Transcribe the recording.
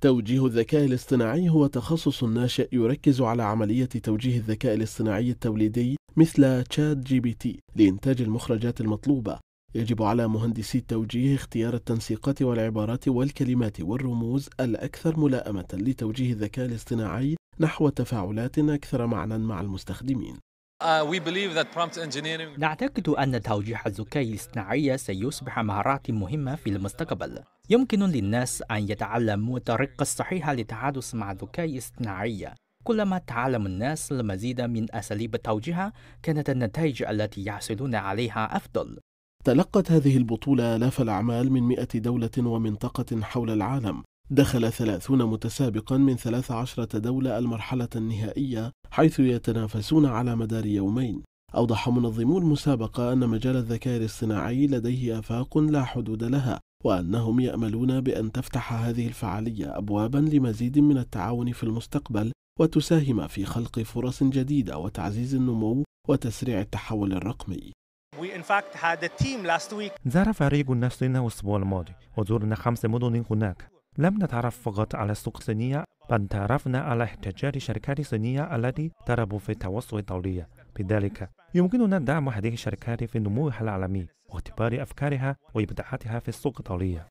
توجيه الذكاء الاصطناعي هو تخصص ناشئ يركز على عملية توجيه الذكاء الاصطناعي التوليدي مثل تشات جي بي تي لإنتاج المخرجات المطلوبة يجب على مهندسي التوجيه اختيار التنسيقات والعبارات والكلمات والرموز الأكثر ملائمة لتوجيه الذكاء الاصطناعي نحو تفاعلات أكثر معنى مع المستخدمين Uh, نعتقد أن توجيه الذكاء الاصطناعي سيصبح مهارات مهمة في المستقبل. يمكن للناس أن يتعلموا الطريقة الصحيحة للتحدث مع الذكاء الاصطناعي. كلما تعلم الناس المزيد من أساليب التوجيه، كانت النتائج التي يحصلون عليها أفضل. تلقت هذه البطولة آلاف الأعمال من 100 دولة ومنطقة حول العالم دخل ثلاثون متسابقا من ثلاث عشرة دولة المرحلة النهائية حيث يتنافسون على مدار يومين أوضح منظمو المسابقة أن مجال الذكاء الاصطناعي لديه آفاق لا حدود لها وأنهم يأملون بأن تفتح هذه الفعالية أبوابا لمزيد من التعاون في المستقبل وتساهم في خلق فرص جديدة وتعزيز النمو وتسريع التحول الرقمي زار فريق نشطنا الأسبوع الماضي وزرنا خمس مدن هناك لم نتعرف فقط على السوق الصينية بل تعرفنا على احتياجات الشركات الصينية التي ترغب في التوسع الدولي بذلك يمكننا دعم هذه الشركات في نموها العالمي واختبار أفكارها وإبداعاتها في السوق الدولي